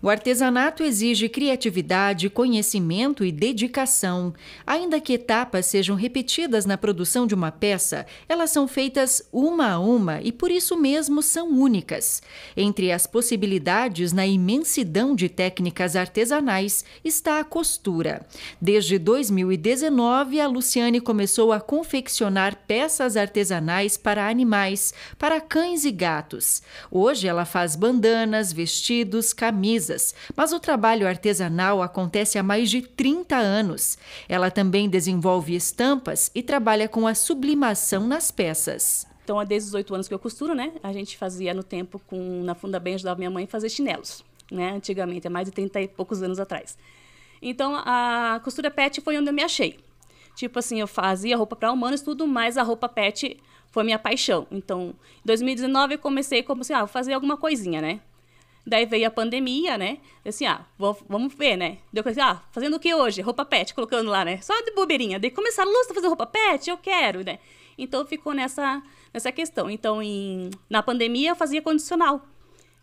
O artesanato exige criatividade, conhecimento e dedicação. Ainda que etapas sejam repetidas na produção de uma peça, elas são feitas uma a uma e por isso mesmo são únicas. Entre as possibilidades na imensidão de técnicas artesanais está a costura. Desde 2019, a Luciane começou a confeccionar peças artesanais para animais, para cães e gatos. Hoje ela faz bandanas, vestidos, camisas mas o trabalho artesanal acontece há mais de 30 anos. Ela também desenvolve estampas e trabalha com a sublimação nas peças. Então, há desde os 18 anos que eu costuro, né? A gente fazia no tempo com na Funda Bem ajudava minha mãe a fazer chinelos, né? Antigamente, há mais de 30 e poucos anos atrás. Então, a costura pet foi onde eu me achei. Tipo assim, eu fazia roupa para humanos, tudo, mas a roupa pet foi minha paixão. Então, em 2019 eu comecei como assim, ah, vou fazer alguma coisinha, né? Daí veio a pandemia, né? assim, ah, vou, vamos ver, né? Deu coisa, assim, ah, fazendo o que hoje? Roupa pet, colocando lá, né? Só de bobeirinha. Daí a luz tá fazer roupa pet? Eu quero, né? Então ficou nessa, nessa questão. Então, em, na pandemia eu fazia condicional.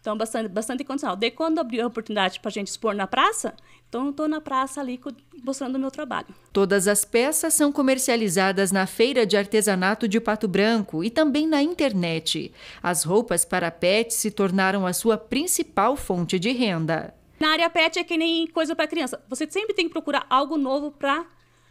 Então, bastante, bastante condicional. De quando abriu a oportunidade para a gente expor na praça, então estou na praça ali mostrando o meu trabalho. Todas as peças são comercializadas na Feira de Artesanato de Pato Branco e também na internet. As roupas para pet se tornaram a sua principal fonte de renda. Na área pet é que nem coisa para criança. Você sempre tem que procurar algo novo para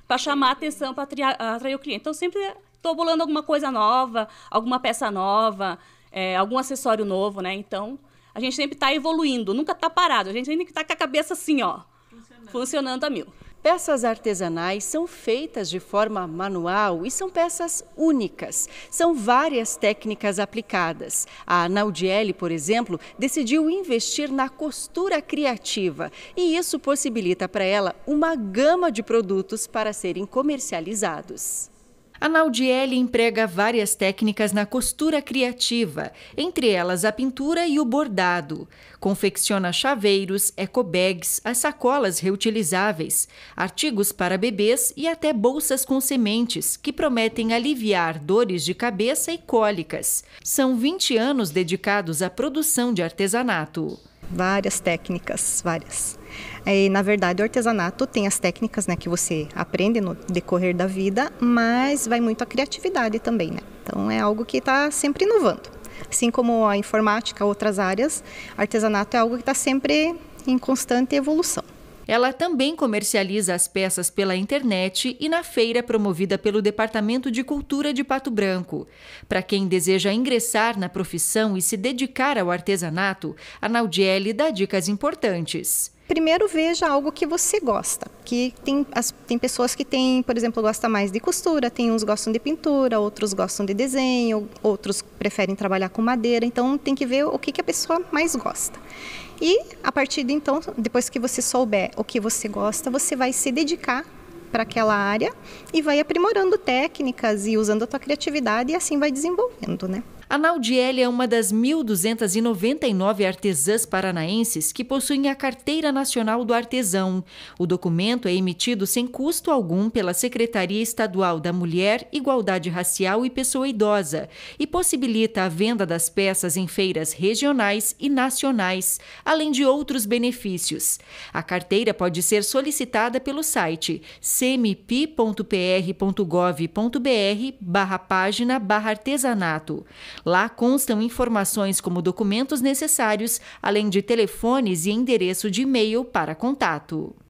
para chamar a atenção, para atrair o cliente. Então, sempre estou bolando alguma coisa nova, alguma peça nova, é, algum acessório novo, né? Então, a gente sempre está evoluindo, nunca está parado. A gente tem que estar tá com a cabeça assim, ó, funcionando, funcionando a mil. Peças artesanais são feitas de forma manual e são peças únicas. São várias técnicas aplicadas. A Naudielli, por exemplo, decidiu investir na costura criativa e isso possibilita para ela uma gama de produtos para serem comercializados. A Naudiele emprega várias técnicas na costura criativa, entre elas a pintura e o bordado. Confecciona chaveiros, ecobags, as sacolas reutilizáveis, artigos para bebês e até bolsas com sementes, que prometem aliviar dores de cabeça e cólicas. São 20 anos dedicados à produção de artesanato. Várias técnicas, várias. É, na verdade, o artesanato tem as técnicas né, que você aprende no decorrer da vida, mas vai muito a criatividade também. Né? Então, é algo que está sempre inovando. Assim como a informática, outras áreas, artesanato é algo que está sempre em constante evolução. Ela também comercializa as peças pela internet e na feira promovida pelo Departamento de Cultura de Pato Branco. Para quem deseja ingressar na profissão e se dedicar ao artesanato, a Naldiele dá dicas importantes primeiro veja algo que você gosta. Que tem, as, tem pessoas que têm, por exemplo, gostam mais de costura, tem uns gostam de pintura, outros gostam de desenho, outros preferem trabalhar com madeira. Então tem que ver o que, que a pessoa mais gosta. E a partir de então, depois que você souber o que você gosta, você vai se dedicar para aquela área e vai aprimorando técnicas e usando a tua criatividade e assim vai desenvolvendo, né? A Naldiele é uma das 1.299 artesãs paranaenses que possuem a Carteira Nacional do Artesão. O documento é emitido sem custo algum pela Secretaria Estadual da Mulher, Igualdade Racial e Pessoa Idosa e possibilita a venda das peças em feiras regionais e nacionais, além de outros benefícios. A carteira pode ser solicitada pelo site c cmp.pr.gov.br barra página barra artesanato. Lá constam informações como documentos necessários, além de telefones e endereço de e-mail para contato.